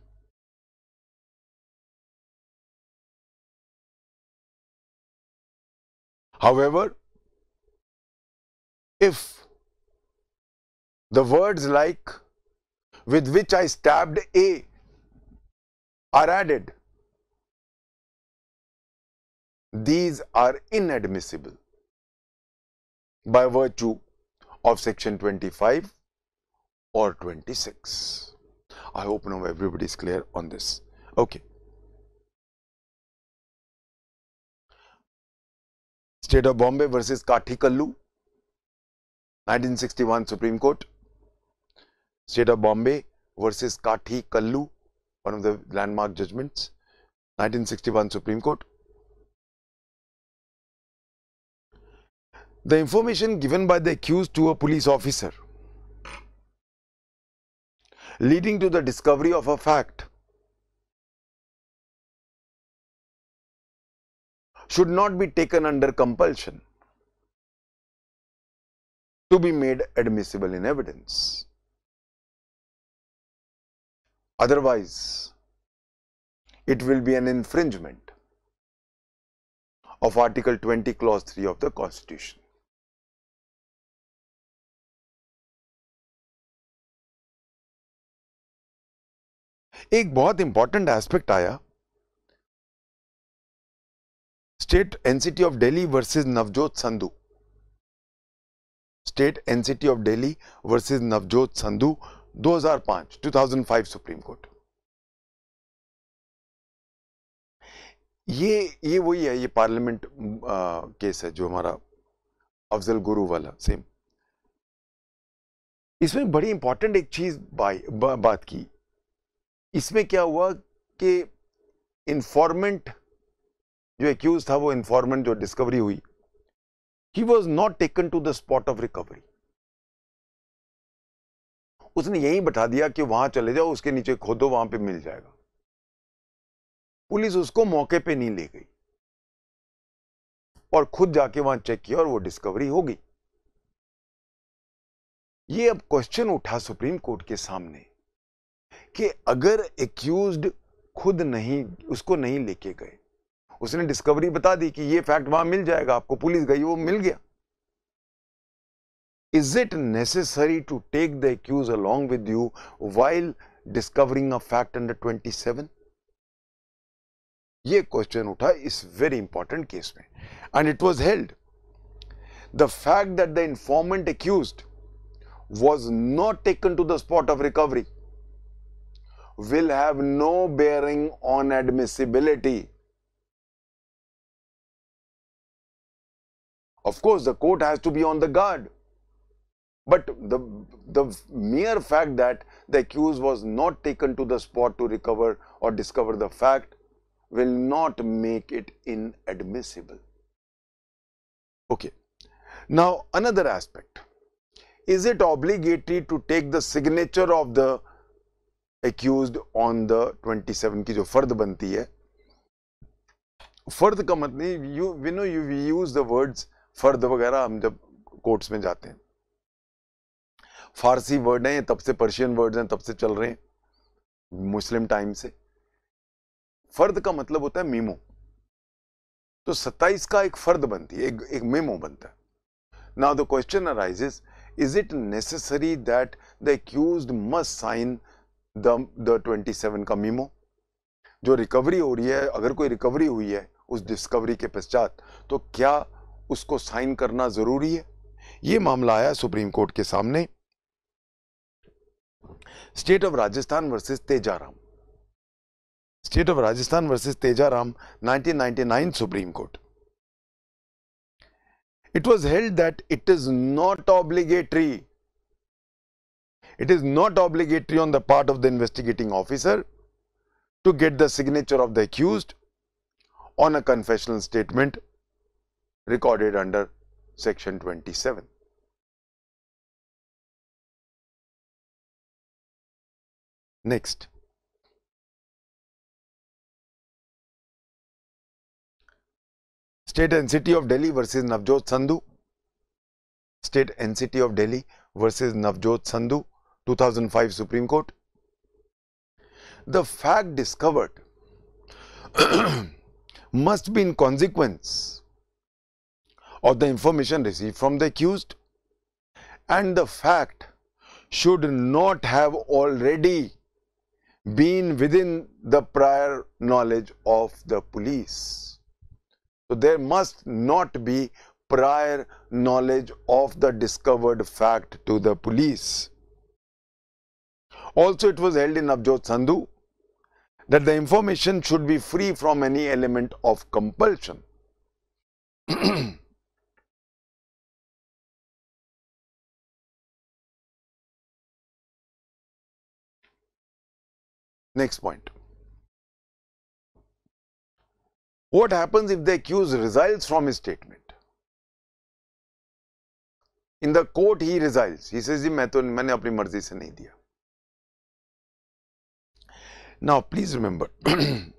However, if the words like with which I stabbed A are added. These are inadmissible by virtue of section 25 or 26. I hope now everybody is clear on this. Okay. State of Bombay versus Kathi 1961 Supreme Court. State of Bombay versus Kathi Kallu, one of the landmark judgments, 1961 Supreme Court. The information given by the accused to a police officer leading to the discovery of a fact should not be taken under compulsion to be made admissible in evidence. Otherwise, it will be an infringement of Article 20 Clause 3 of the Constitution. एक बहुत important aspect आया state NCT of Delhi versus Navjot Sandhu state NCT of Delhi versus Navjot Sandhu 2005 2005 Supreme Court ये ये वही है ये parliament case है जो हमारा अफजल गुरु वाला सेम इसमें बड़ी इंपॉर्टेंट एक चीज बा, बात की इसमें क्या हुआ कि इन्फॉर्मेंट जो एक्यूज था वो इन्फॉर्मेंट जो डिस्कवरी हुई he was not taken to the spot of recovery उसने यही बैठा दिया कि वहां चले जाओ उसके नीचे खोदो वहां पे मिल जाएगा पुलिस उसको मौके पे नहीं ले गई और खुद जाके वहां चेक किया और वो डिस्कवरी हो गई ये अब क्वेश्चन उठा सुप्रीम कोर्ट के सामने कि अगर एक्यूज खुद नहीं उसको नहीं लेके गए उसने डिस्कवरी बता दी कि ये फैक्ट वहां मिल जाएगा आपको पुलिस गई वो मिल गया is it necessary to take the accused along with you while discovering a fact under 27? ये question उठा इस very important case में and it was held: the fact that the informant accused was not taken to the spot of recovery will have no bearing on admissibility. Of course, the court has to be on the guard but the, the mere fact that the accused was not taken to the spot to recover or discover the fact will not make it inadmissible. Okay. Now, another aspect. Is it obligatory to take the signature of the accused on the 27 की जो फर्द बनती है फर्द We मतलब you we know you we the the words फर्द वगैरह हम जब कोर्ट्स में जाते फारसी वर्ड हैं तब से पर्शियन वर्ड्स हैं तब से चल रहे हैं मुस्लिम टाइम से फर्द का मतलब होता है मीमो तो 27 का एक फर्द बनती है एक, एक मेमो बनता है now the question arises is it necessary that the accused must sign the the 27 का मीमो जो रिकवरी हो रही है अगर कोई रिकवरी हुई है उस डिस्कवरी के पश्चात तो क्या उसको साइन करना ज़रूरी है ये मामला आया सुप्रीम कोर्ट के सामने State of Rajasthan versus Tejaram. State of Rajasthan versus Tejaram, 1999 Supreme Court. It was held that it is not obligatory. It is not obligatory on the part of the investigating officer to get the signature of the accused on a confessional statement recorded under section 27. Next, state and city of Delhi versus Navjot Sandhu. State and city of Delhi versus Navjot Sandhu, 2005 Supreme Court. The fact discovered (clears throat) must be in consequence of the information received from the accused and the fact should not have already been within the prior knowledge of the police. So there must not be prior knowledge of the discovered fact to the police. Also, it was held in Abjot Sandhu that the information should be free from any element of compulsion. (clears throat) Next point. What happens if the accused resigns from his statement? In the court, he रिजाइल्स He says, जी मैं तो मैंने अपनी मर्जी से नहीं दिया now please remember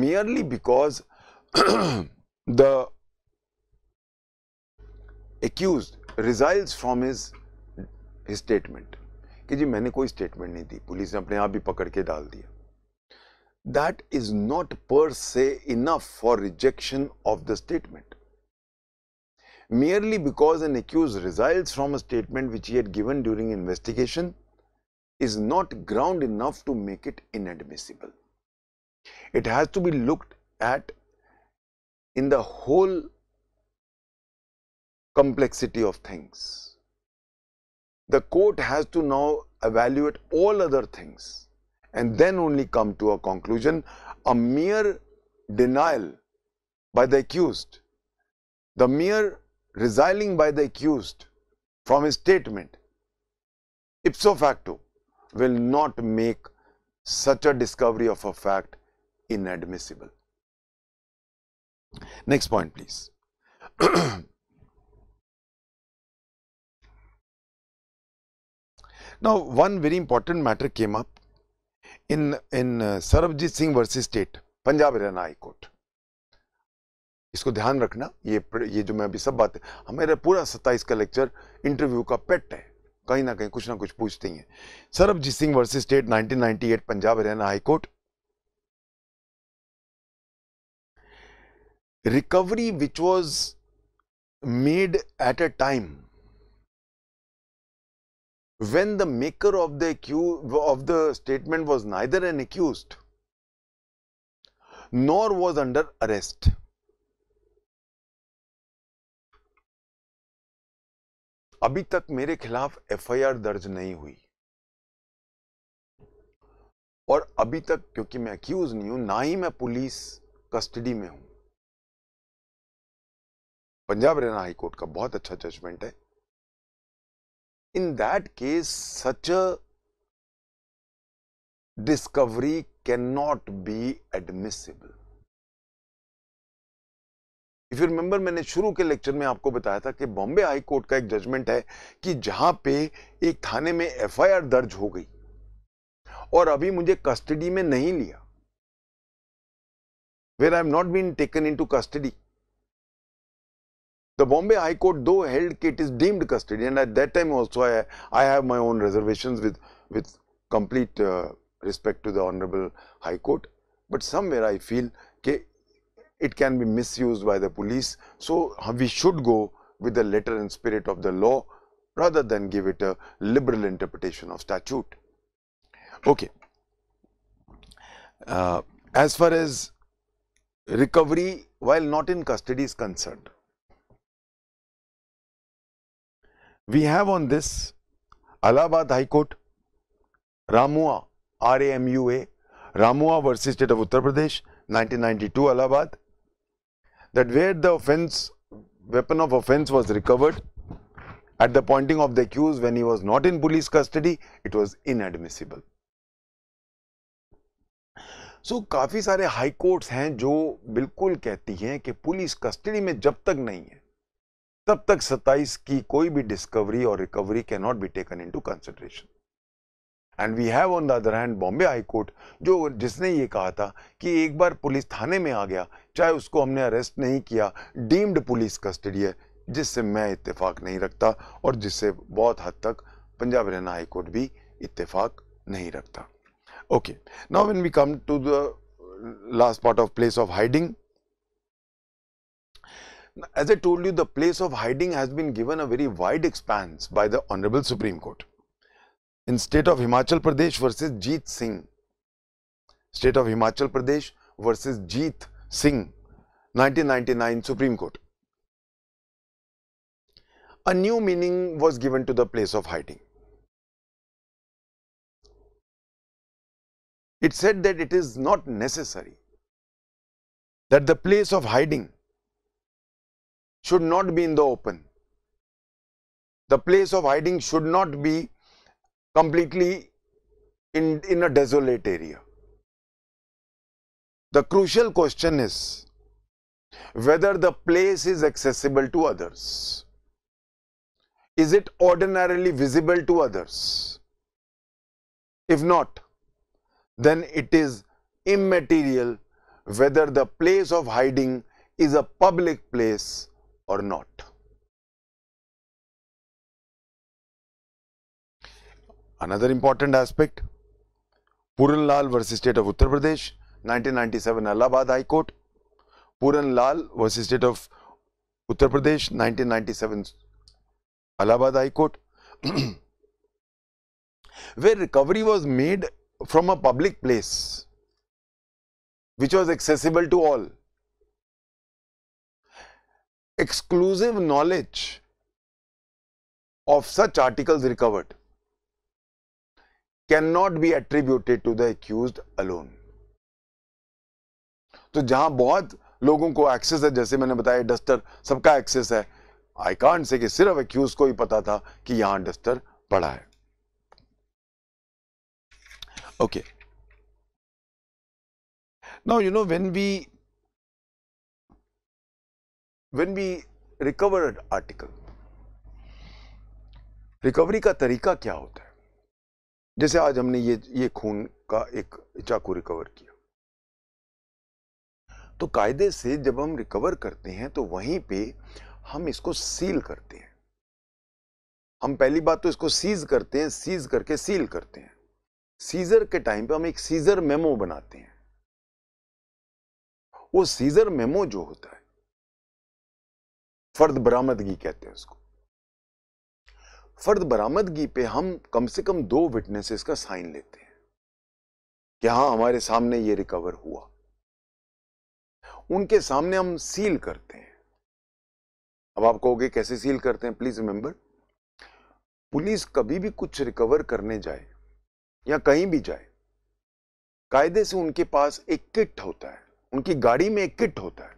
merely because (clears throat) the accused resigns from his, his statement. कि जी मैंने कोई स्टेटमेंट नहीं दी पुलिस ने अपने आप भी पकड़ के डाल दिया that is not per se enough for rejection of the statement merely because an accused resiles from a statement which it given during investigation is not ground enough to make it inadmissible it has to be looked at in the whole complexity of things the court has to now evaluate all other things and then only come to a conclusion. A mere denial by the accused, the mere resiling by the accused from his statement ipso facto will not make such a discovery of a fact inadmissible. Next point please. (clears throat) now one very important matter came up in in uh, sarbjit singh versus state punjab haryana high court इसको ध्यान रखना ये ये जो मैं अभी सब बात हमारा पूरा सत्ताईस का लेक्चर इंटरव्यू का पेट है कहीं ना कहीं कुछ ना कुछ पूछते हैं Sarabjit Singh versus state 1998 Punjab Haryana High Court recovery which was made at a time when the maker of the accused, of the statement was neither an accused nor was under arrest. अभी तक मेरे खिलाफ एफआईआर दर्ज नहीं हुई और अभी तक क्योंकि मैं अक्यूज नहीं हूं ना ही मैं पुलिस कस्टडी में हूं पंजाब हरियाणा हाईकोर्ट का बहुत अच्छा जजमेंट है in that case such a discovery cannot be admissible. If you remember मैंने शुरू के लेक्चर में आपको बताया था कि बॉम्बे हाई कोर्ट का एक जजमेंट है कि जहां पे एक थाने में एफआईआर दर्ज हो गई और अभी मुझे कस्टडी में नहीं लिया where I am not been taken into custody The Bombay High Court though held it is deemed custody and at that time also I, I have my own reservations with, with complete uh, respect to the Honorable High Court. But somewhere I feel it can be misused by the police. So we should go with the letter and spirit of the law rather than give it a liberal interpretation of statute. Okay. Uh, as far as recovery while not in custody is concerned, We have on this Allahabad High Court, Ramua, R-A-M-U-A, Ramua versus State of Uttar Pradesh, 1992 Allahabad, that where the offence, weapon of offence was recovered at the pointing of the accused when he was not in police custody, it was inadmissible. So so, काफ़ी सारे high courts हैं जो बिल्कुल कहती हैं कि police custody में जब तक नहीं है तब तक 27 की कोई भी डिस्कवरी और recovery can not be taken into consideration and we have on the other hand Bombay high Court जो जिसने ये कहा था कि एक बार पुलिस थाने में आ गया चाहे उसको हमने अरेस्ट नहीं किया डीम्ड पुलिस कस्टडी है जिससे मैं इत्तेफाक नहीं रखता और जिससे बहुत हद तक पंजाब हरियाणा हाई कोर्ट भी इत्तेफाक नहीं रखता okay now when we come to the last part of place of hiding As I told you, the place of hiding has been given a very wide expanse by the Honorable Supreme Court. In state of Himachal Pradesh versus Jeet Singh, state of Himachal Pradesh versus Jeet Singh, 1999 Supreme Court. A new meaning was given to the place of hiding. It said that it is not necessary that the place of hiding should not be in the open. The place of hiding should not be completely in, in a desolate area. The crucial question is whether the place is accessible to others. Is it ordinarily visible to others? If not, then it is immaterial whether the place of hiding is a public place or not. Another important aspect, Puran Lal versus State of Uttar Pradesh, 1997 Allahabad High Court, Puran Lal versus State of Uttar Pradesh, 1997 Allahabad High Court, (clears throat) where recovery was made from a public place, which was accessible to all. exclusive knowledge of such articles recovered cannot be attributed to the accused alone. तो जहां बहुत लोगों को access है जैसे मैंने बताया duster सबका एक्सेस है आई कांट से कि सिर्फ एक्यूज को ही पता था कि यहां डस्टर पड़ा है okay now you know when we when we recover an article, recovery का तरीका क्या होता है जैसे आज हमने ये ये खून का एक चाकू रिकवर किया तो कायदे से जब हम रिकवर करते हैं तो वहीं पे हम इसको सील करते हैं हम पहली बात तो इसको सीज करते हैं सीज करके सील करते हैं सीजर के टाइम पे हम एक सीजर मेमो बनाते हैं वो सीजर मेमो जो होता है फर्द बरामदगी कहते हैं उसको फर्द बरामदगी पे हम कम से कम दो विटनेसेस का साइन लेते हैं कि हां हमारे सामने ये रिकवर हुआ उनके सामने हम सील करते हैं अब आप कहोगे कैसे सील करते हैं प्लीज रिमेंबर पुलिस कभी भी कुछ रिकवर करने जाए या कहीं भी जाए कायदे से उनके पास एक किट होता है उनकी गाड़ी में एक किट होता है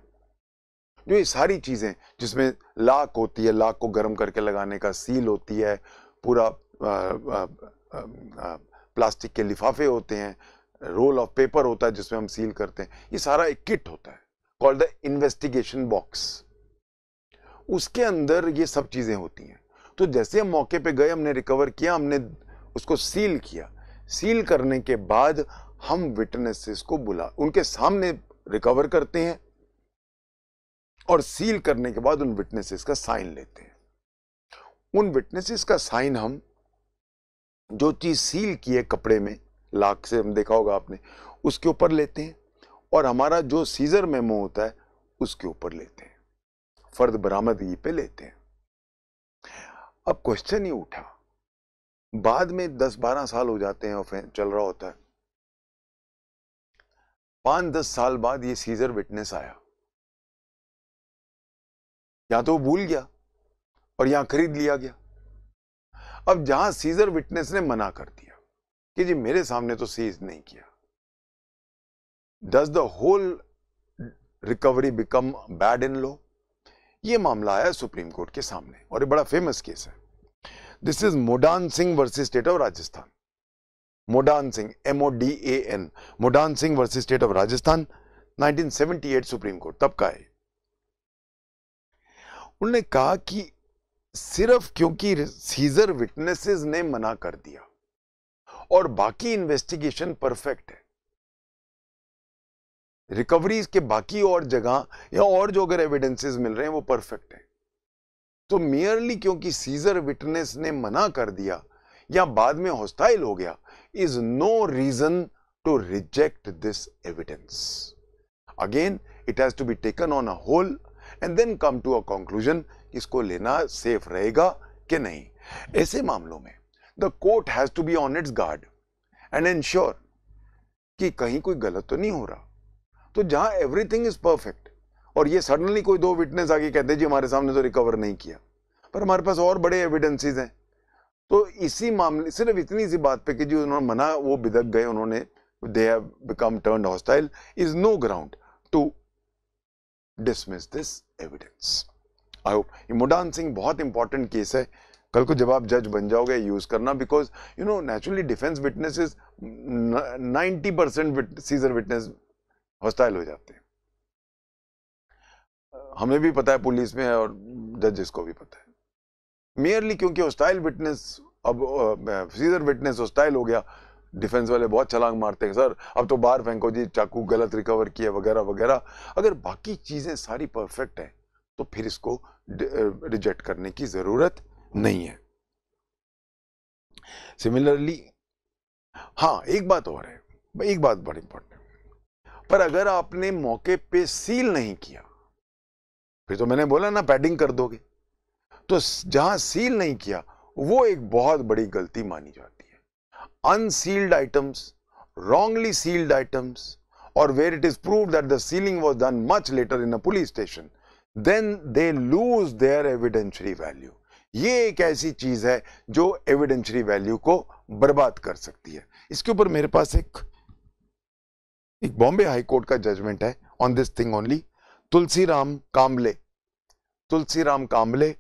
जो ये सारी चीज़ें जिसमें लाक होती है लाक को गर्म करके लगाने का सील होती है पूरा आ, आ, आ, प्लास्टिक के लिफाफे होते हैं रोल ऑफ पेपर होता है जिसमें हम सील करते हैं ये सारा एक किट होता है कॉल्ड द इन्वेस्टिगेशन बॉक्स उसके अंदर ये सब चीज़ें होती हैं तो जैसे हम मौके पे गए हमने रिकवर किया हमने उसको सील किया सील करने के बाद हम विटनेसेस को बुला उनके सामने रिकवर करते हैं और सील करने के बाद उन विटनेसेस का साइन लेते हैं उन विटनेसेस का साइन हम जो चीज़ सील किए कपड़े में लाख से हम देखा होगा आपने उसके ऊपर लेते हैं और हमारा जो सीजर मेमो होता है उसके ऊपर लेते हैं फर्द बरामदगी पे लेते हैं अब क्वेश्चन ही उठा बाद में दस बारह साल हो जाते हैं और चल रहा होता है पांच दस साल बाद ये सीजर विटनेस आया या तो वो भूल गया और यहां खरीद लिया गया अब जहां सीजर विटनेस ने मना कर दिया कि जी मेरे सामने तो सीज नहीं किया does the whole recovery become bad in law ये मामला आया सुप्रीम कोर्ट के सामने और ये बड़ा फेमस केस है this is Modan Singh versus state of Rajasthan Modan Singh M O D A N Modan Singh versus state of Rajasthan 1978 supreme court तब का है उन्होंने कहा कि सिर्फ क्योंकि सीजर विटनेसेस ने मना कर दिया और बाकी इन्वेस्टिगेशन परफेक्ट है रिकवरीज के बाकी और जगह या और जो अगर एविडेंसेस मिल रहे हैं वो परफेक्ट है तो मियरली क्योंकि सीजर विटनेस ने मना कर दिया या बाद में हॉस्टाइल हो गया is no reason to reject this evidence again it has to be taken on a whole and then come to a conclusion इसको लेना सेफ रहेगा कि नहीं ऐसे मामलों में the court has to be on its guard and ensure कि कहीं कोई गलत तो नहीं हो रहा तो जहां एवरीथिंग इज परफेक्ट और ये सडनली कोई दो विटनेस आके कहते जी हमारे सामने तो रिकवर नहीं किया पर हमारे पास और बड़े एविडेंसेस हैं तो इसी मामले सिर्फ इतनी सी बात पे कि जी उन्होंने मना वो बिदक गए उन्होंने they have become turn hostile is no ground to dismiss this evidence I hope ये मुडान सिंह बहुत इंपॉर्टेंट केस है कल को जब आप जज बन जाओगे यूज करना because you know naturally defence witness is ninety percent seizure witness hostile हो जाते हैं हमें भी पता है पुलिस में और जजेस को भी पता है मेयरली क्योंकि हॉस्टाइल विटनेस अब सीजर विटनेस हॉस्टाइल हो गया डिफेंस वाले बहुत छलांग मारते हैं सर अब तो बाहर फेंको जी चाकू गलत रिकवर किया वगैरह वगैरह अगर बाकी चीज़ें सारी परफेक्ट हैं तो फिर इसको रिजेक्ट करने की ज़रूरत नहीं है सिमिलरली हाँ एक बात और है एक बात बड़ी इंपॉर्टेंट पर अगर आपने मौके पे सील नहीं किया फिर तो मैंने बोला ना पैडिंग कर दोगे तो जहां सील नहीं किया वो एक बहुत बड़ी गलती मानी जाती unsealed items, wrongly sealed items, or where it is proved that the sealing was done much later in a police station, then they lose their evidentiary value. ये एक ऐसी चीज है जो एविडेंशरी वैल्यू को बर्बाद कर सकती है इसके ऊपर मेरे पास एक एक बॉम्बे हाई कोर्ट का जजमेंट है on this thing only Tulsiram Kamle Tulsiram Kamle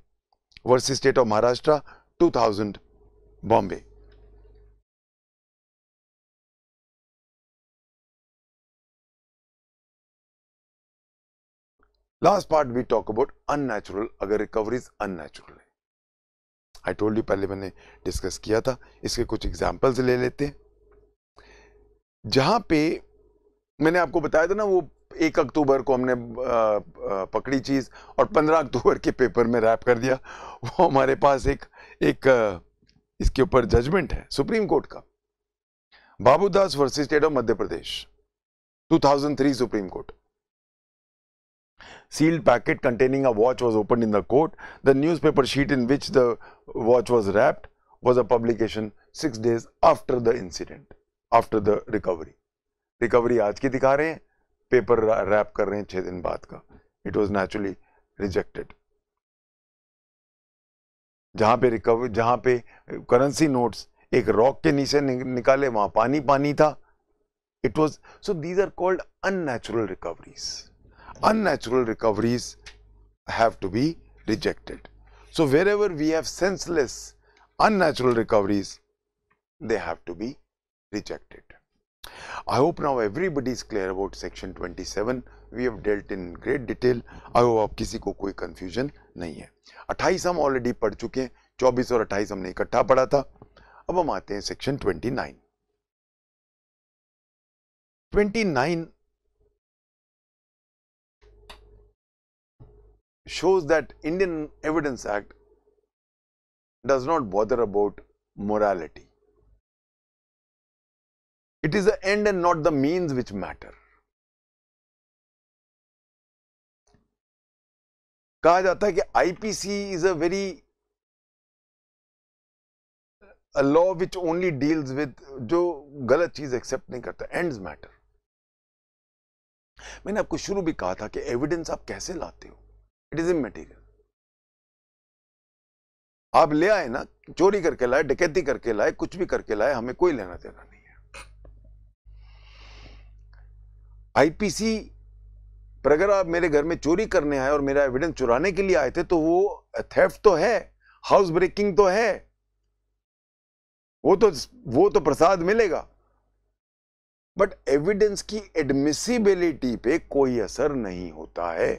versus state of Maharashtra 2000 Bombay last part we talk about unnatural अगर रिकवरी अननेचुरल है आई टोल्ड यू पहले मैंने डिस्कस किया था इसके कुछ एग्जाम्पल्स ले लेते हैं जहां पे मैंने आपको बताया था ना वो एक अक्टूबर को हमने पकड़ी चीज और पंद्रह अक्टूबर के पेपर में रैप कर दिया वो हमारे पास एक एक इसके ऊपर जजमेंट है सुप्रीम कोर्ट का Babudas versus state of Madhya Pradesh 2003 supreme court Sealed packet containing a watch was opened in the court. The newspaper sheet in which the watch was wrapped was a publication six days after the incident, after the recovery. Recovery आज की दिखा रहे हैं paper wrap कर रहे हैं छः दिन बाद का It was naturally rejected. जहाँ पे रिकवर जहाँ पे currency notes एक rock के नीचे निकाले वहाँ पानी पानी था It was so these are called unnatural recoveries. unnatural recoveries have to be rejected. So, wherever we have senseless, unnatural recoveries, they have to be rejected. I hope now everybody is clear about section 27. We have dealt in great detail. I hope aap kisi ko koi confusion nahi hai 28 hum already pad chuke hain 24 aur 28 हमने इकट्ठा पढ़ा tha ab hum aate hain section 29. 29 shows that Indian Evidence Act does not bother about morality. It is the end and not the means which matter. कहा जाता है कि IPC is a very a law which only deals with जो गलत चीज accept नहीं करता ends matter मैंने आपको शुरू भी कहा था कि एविडेंस आप कैसे लाते हो इट इज इमेटीरियल आप ले आए ना चोरी करके लाए डकैती करके लाए कुछ भी करके लाए हमें कोई लेना देना नहीं है आईपीसी पर अगर आप मेरे घर में चोरी करने आए और मेरा एविडेंस चुराने के लिए आए थे तो वो थेफ्ट तो है हाउस ब्रेकिंग तो है वो तो वो तो प्रसाद मिलेगा बट एविडेंस की एडमिसिबिलिटी पे कोई असर नहीं होता है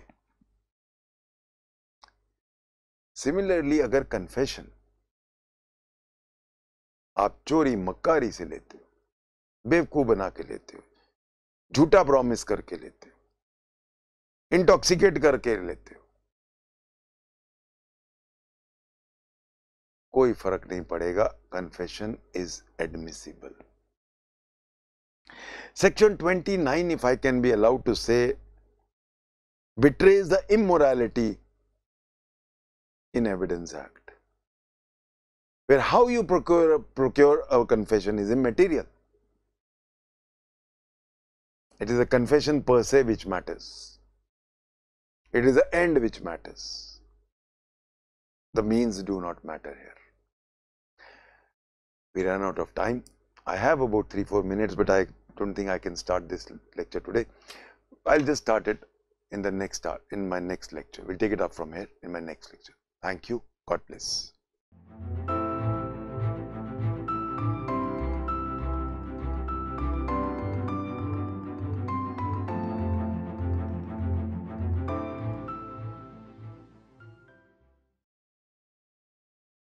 सिमिलरली अगर कन्फेशन आप चोरी मक्कारी से लेते हो बेवकूफ बना के लेते हो झूठा प्रॉमिस करके लेते हो इंटॉक्सिकेट करके लेते हो कोई फर्क नहीं पड़ेगा confession is admissible section 29 if I can be allowed to say betrays the immorality in Evidence Act, where how you procure, procure a confession is immaterial. It is the confession per se which matters. It is the end which matters. The means do not matter here. We ran out of time. I have about 3-4 minutes, but I don't think I can start this lecture today. I'll just start it in the next in my next lecture. We'll take it up from here in my next lecture. Thank you. God bless.